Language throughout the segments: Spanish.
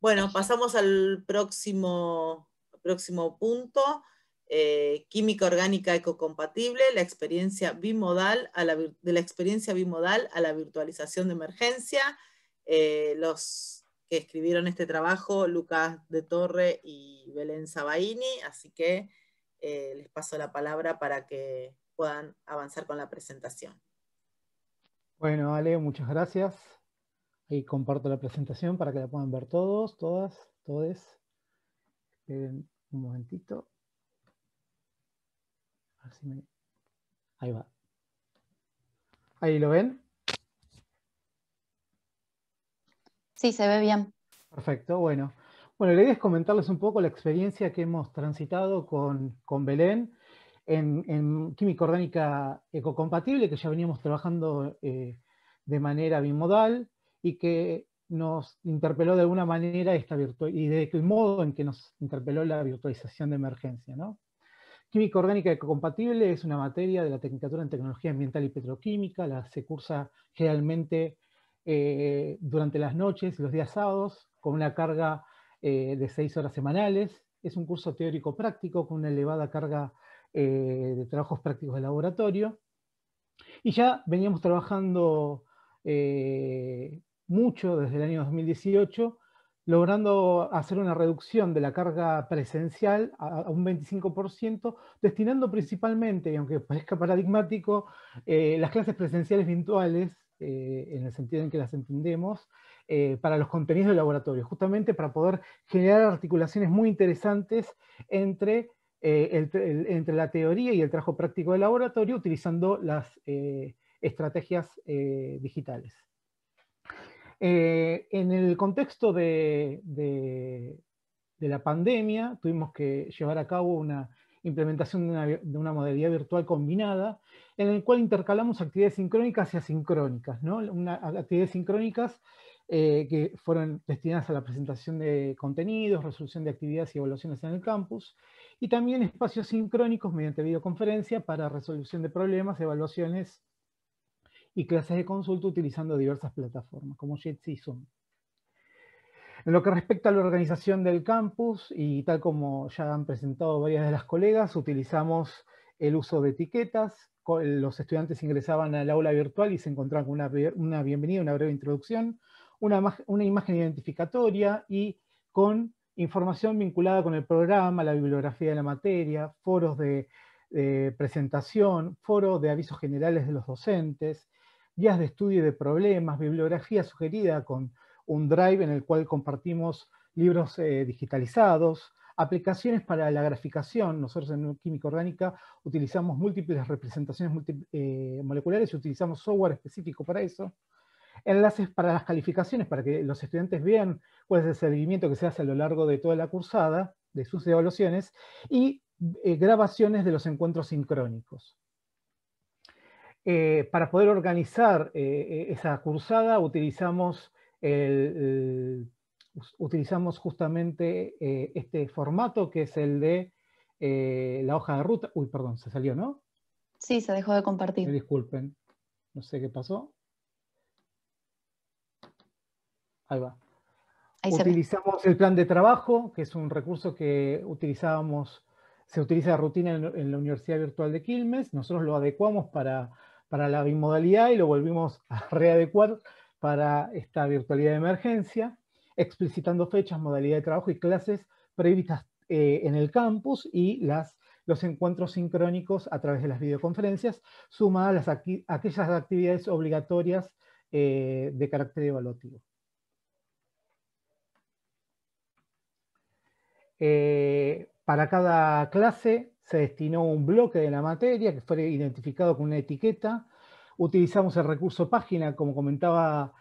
Bueno, pasamos al próximo, próximo punto. Eh, química orgánica ecocompatible, la experiencia bimodal de la experiencia bimodal a la virtualización de emergencia. Eh, los que escribieron este trabajo, Lucas de Torre y Belén Sabaini, así que eh, les paso la palabra para que puedan avanzar con la presentación. Bueno, Ale, muchas gracias. Ahí comparto la presentación para que la puedan ver todos, todas, todes. Esperen un momentito. Ahí va. Ahí lo ven. Sí, se ve bien. Perfecto, bueno. Bueno, la idea es comentarles un poco la experiencia que hemos transitado con, Belén en, química orgánica ecocompatible, que ya veníamos trabajando eh, de manera bimodal, y que nos interpeló de alguna manera esta y de el modo en que nos interpeló la virtualización de emergencia. Química orgánica compatible es una materia de la Tecnicatura en Tecnología Ambiental y Petroquímica, la se cursa generalmente eh, durante las noches los días sábados, con una carga eh, de seis horas semanales. Es un curso teórico práctico con una elevada carga eh, de trabajos prácticos de laboratorio. Y ya veníamos trabajando mucho desde el año 2018, logrando hacer una reducción de la carga presencial a, un 25%, destinando principalmente, y aunque parezca paradigmático, eh, las clases presenciales virtuales, eh, en el sentido en que las entendemos, eh, para los contenidos del laboratorio, justamente para poder generar articulaciones muy interesantes entre, entre la teoría y el trabajo práctico del laboratorio, utilizando las estrategias digitales. Eh, en el contexto de, la pandemia, tuvimos que llevar a cabo una implementación de una, modalidad virtual combinada, en el cual intercalamos actividades sincrónicas y asincrónicas. ¿no? actividades sincrónicas eh, que fueron destinadas a la presentación de contenidos, resolución de actividades y evaluaciones en el campus, y también espacios sincrónicos mediante videoconferencia para resolución de problemas, evaluaciones y clases de consulta utilizando diversas plataformas como Jitsi y Zoom. En lo que respecta a la organización del campus, y tal como ya han presentado varias de las colegas, utilizamos el uso de etiquetas, los estudiantes ingresaban al aula virtual y se encontraban con una, bienvenida, una breve introducción, una, imagen identificatoria y con información vinculada con el programa, la bibliografía de la materia, foros de presentación, foros de avisos generales de los docentes, guías de estudio de problemas, bibliografía sugerida con un drive en el cual compartimos libros eh, digitalizados, aplicaciones para la graficación. Nosotros en química orgánica utilizamos múltiples representaciones eh, moleculares y utilizamos software específico para eso. Enlaces para las calificaciones, para que los estudiantes vean cuál es el seguimiento que se hace a lo largo de toda la cursada, de sus evaluaciones, y eh, grabaciones de los encuentros sincrónicos. Eh, para poder organizar eh, eh, esa cursada utilizamos, utilizamos justamente este formato que es el de la hoja de ruta. Uy, perdón, se salió, ¿no? Sí, se dejó de compartir. disculpen, no sé qué pasó. Ahí va. utilizamos el plan de trabajo, que es un recurso que utilizábamos, se utiliza de rutina en, la Universidad Virtual de Quilmes. Nosotros lo adecuamos para para la bimodalidad y lo volvimos a readecuar para esta virtualidad de emergencia, explicitando fechas, modalidad de trabajo y clases previstas eh, en el campus y las, los encuentros sincrónicos a través de las videoconferencias, sumadas a aquellas actividades obligatorias eh, de carácter evaluativo. Eh, para cada clase se destinó un bloque de la materia que fue identificado con una etiqueta. Utilizamos el recurso página, como comentaba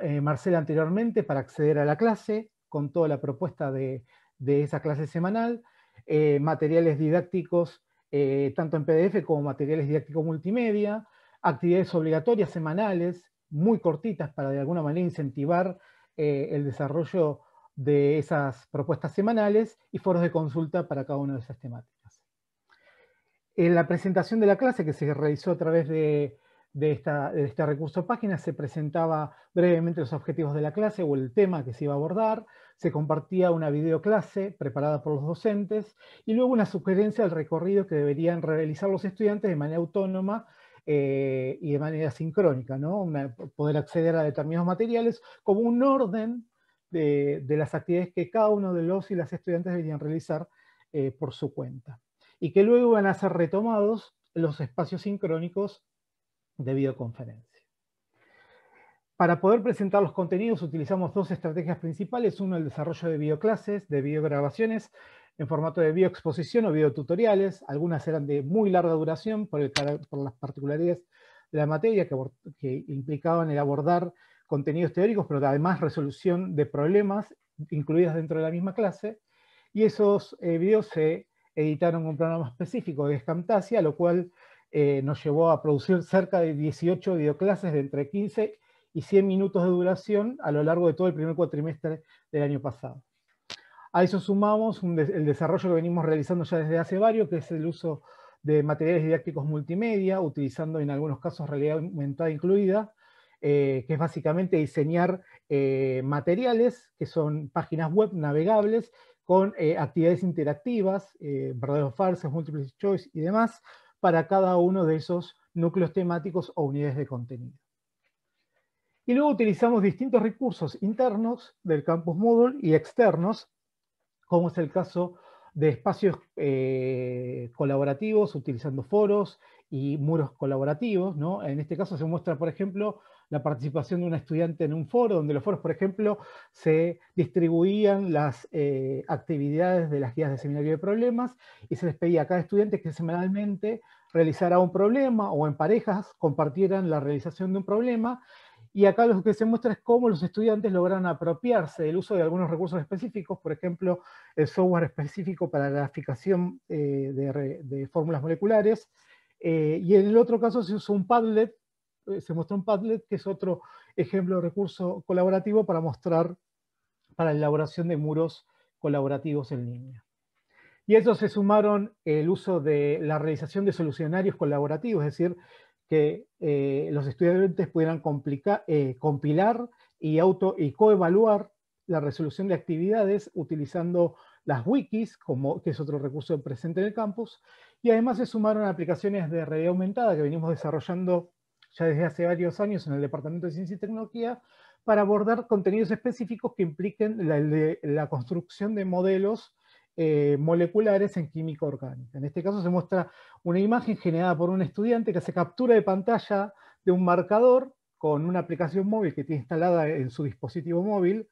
eh, Marcela anteriormente, para acceder a la clase con toda la propuesta de, esa clase semanal. Eh, materiales didácticos, eh, tanto en PDF como materiales didácticos multimedia. Actividades obligatorias semanales, muy cortitas, para de alguna manera incentivar el desarrollo de esas propuestas semanales y foros de consulta para cada una de esas temáticas. En la presentación de la clase que se realizó a través de, este recurso página se presentaba brevemente los objetivos de la clase o el tema que se iba a abordar, se compartía una videoclase preparada por los docentes y luego una sugerencia al recorrido que deberían realizar los estudiantes de manera autónoma eh, y de manera sincrónica, poder acceder a determinados materiales como un orden de, las actividades que cada uno de los y las estudiantes deberían realizar eh, por su cuenta y que luego van a ser retomados los espacios sincrónicos de videoconferencia. Para poder presentar los contenidos utilizamos dos estrategias principales, uno el desarrollo de videoclases, de videograbaciones en formato de bioexposición o videotutoriales, algunas eran de muy larga duración por, por las particularidades de la materia que, implicaban el abordar contenidos teóricos, pero además resolución de problemas incluidas dentro de la misma clase, y esos eh, videos se editaron un programa específico de Scamtasia, lo cual eh, nos llevó a producir cerca de 18 videoclases de entre 15 y 100 minutos de duración a lo largo de todo el primer cuatrimestre del año pasado. A eso sumamos el desarrollo que venimos realizando ya desde hace varios, que es el uso de materiales didácticos multimedia, utilizando en algunos casos realidad aumentada incluida, eh, que es básicamente diseñar eh, materiales que son páginas web navegables con eh, actividades interactivas, eh, verdaderos falsas múltiples choice y demás, para cada uno de esos núcleos temáticos o unidades de contenido. Y luego utilizamos distintos recursos internos del campus Moodle y externos, como es el caso de espacios eh, colaborativos, utilizando foros y muros colaborativos. ¿no? En este caso se muestra, por ejemplo, la participación de un estudiante en un foro, donde los foros, por ejemplo, se distribuían las eh, actividades de las guías de seminario de problemas y se les pedía a cada estudiante que semanalmente realizara un problema o en parejas compartieran la realización de un problema. Y acá lo que se muestra es cómo los estudiantes logran apropiarse del uso de algunos recursos específicos, por ejemplo, el software específico para la graficación eh, de, fórmulas moleculares, eh, y en el otro caso se usó un Padlet eh, se mostró un Padlet, que es otro ejemplo de recurso colaborativo para mostrar para la elaboración de muros colaborativos en línea. Y a eso se sumaron el uso de la realización de solucionarios colaborativos, es decir, que eh, los estudiantes pudieran eh, compilar y, auto y coevaluar la resolución de actividades utilizando las wikis, como, que es otro recurso presente en el campus, y además se sumaron aplicaciones de realidad aumentada que venimos desarrollando ya desde hace varios años en el Departamento de Ciencia y Tecnología para abordar contenidos específicos que impliquen la, construcción de modelos eh, moleculares en química orgánica. En este caso se muestra una imagen generada por un estudiante que hace captura de pantalla de un marcador con una aplicación móvil que tiene instalada en su dispositivo móvil,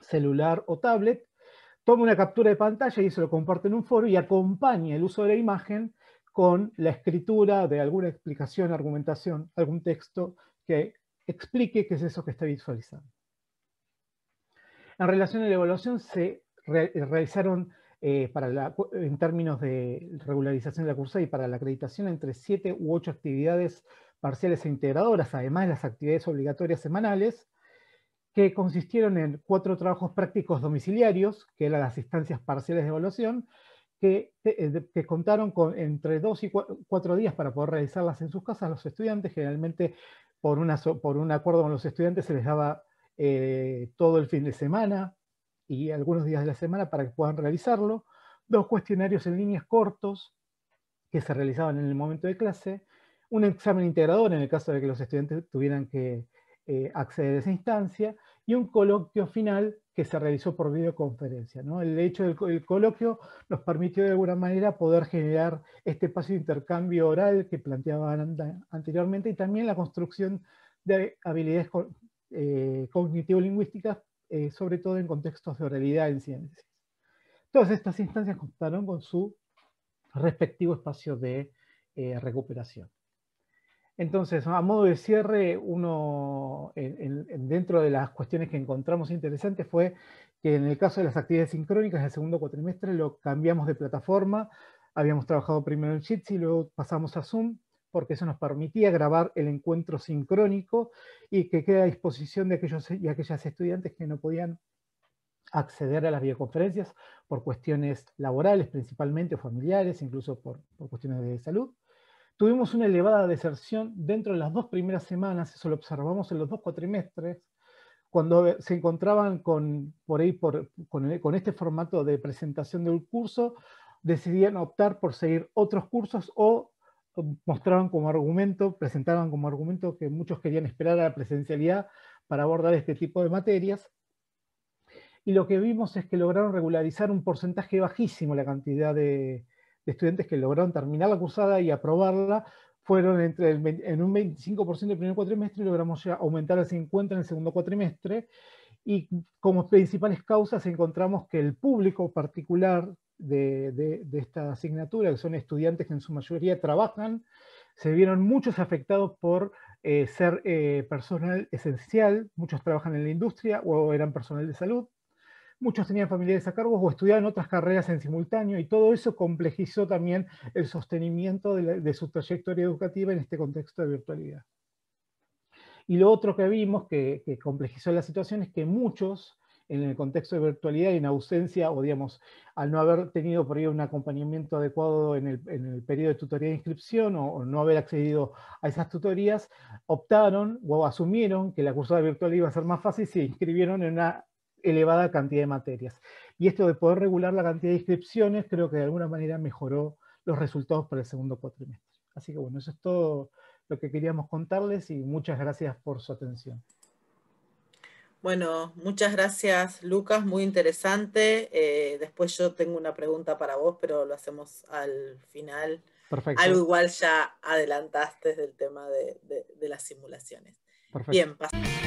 celular o tablet, toma una captura de pantalla y se lo comparte en un foro y acompaña el uso de la imagen con la escritura de alguna explicación, argumentación, algún texto que explique qué es eso que está visualizando. En relación a la evaluación, se realizaron eh, para en términos de regularización de la cursa y para la acreditación entre siete u ocho actividades parciales e integradoras, además de las actividades obligatorias semanales, que consistieron en cuatro trabajos prácticos domiciliarios, que eran las instancias parciales de evaluación, eh, que, contaron con entre dos y cuatro días para poder realizarlas en sus casas. Los estudiantes, generalmente por, un acuerdo con los estudiantes, se les daba eh, todo el fin de semana y algunos días de la semana para que puedan realizarlo. Dos cuestionarios en líneas cortos que se realizaban en el momento de clase. Un examen integrador en el caso de que los estudiantes tuvieran que eh, acceder a esa instancia y un coloquio final que se realizó por videoconferencia. El hecho del coloquio nos permitió de alguna manera poder generar este espacio de intercambio oral que planteaba anteriormente y también la construcción de habilidades eh, cognitivo-lingüísticas, eh, sobre todo en contextos de oralidad en ciencias. Todas estas instancias contaron con su respectivo espacio de eh, recuperación. Entonces, a modo de cierre, uno, dentro de las cuestiones que encontramos interesantes fue que en el caso de las actividades sincrónicas, del segundo cuatrimestre lo cambiamos de plataforma. Habíamos trabajado primero en Jitsi, luego pasamos a Zoom, porque eso nos permitía grabar el encuentro sincrónico y que queda a disposición de aquellos y aquellas estudiantes que no podían acceder a las videoconferencias por cuestiones laborales principalmente o familiares, incluso por cuestiones de salud. Tuvimos una elevada deserción dentro de las dos primeras semanas, eso lo observamos en los dos cuatrimestres, cuando eh, se encontraban con, por ahí, eh, este formato de presentación de un curso, decidían optar por seguir otros cursos o eh, mostraban como argumento, presentaban como argumento que muchos querían esperar a la presencialidad para abordar este tipo de materias. Y lo que vimos es que lograron regularizar un porcentaje bajísimo la cantidad de, de estudiantes que lograron terminar la cursada y aprobarla fueron entre en un 25% del primer cuatrimestre y logramos ya aumentar al 50% en el segundo cuatrimestre. Y como principales causas encontramos que el público particular de, esta asignatura, que son estudiantes que en su mayoría trabajan, se vieron muchos afectados por eh, ser eh, personal esencial, muchos trabajan en la industria o eran personal de salud, muchos tenían familiares a cargo o estudiaban otras carreras en simultáneo y todo eso complejizó también el sostenimiento de, su trayectoria educativa en este contexto de virtualidad. Y lo otro que vimos que, que, complejizó la situación es que muchos, en el contexto de virtualidad y en ausencia, o digamos, al no haber tenido por ahí un acompañamiento adecuado en el, periodo de tutoría de inscripción o, no haber accedido a esas tutorías, optaron o asumieron que la cursada virtual iba a ser más fácil y se inscribieron en una elevada cantidad de materias. Y esto de poder regular la cantidad de inscripciones creo que de alguna manera mejoró los resultados para el segundo cuatrimestre. Así que bueno, eso es todo lo que queríamos contarles y muchas gracias por su atención. Bueno, muchas gracias Lucas, muy interesante. Eh, después yo tengo una pregunta para vos, pero lo hacemos al final. Perfecto. Algo igual ya adelantaste del tema de, de, de las simulaciones. Perfecto. Bien, pasamos.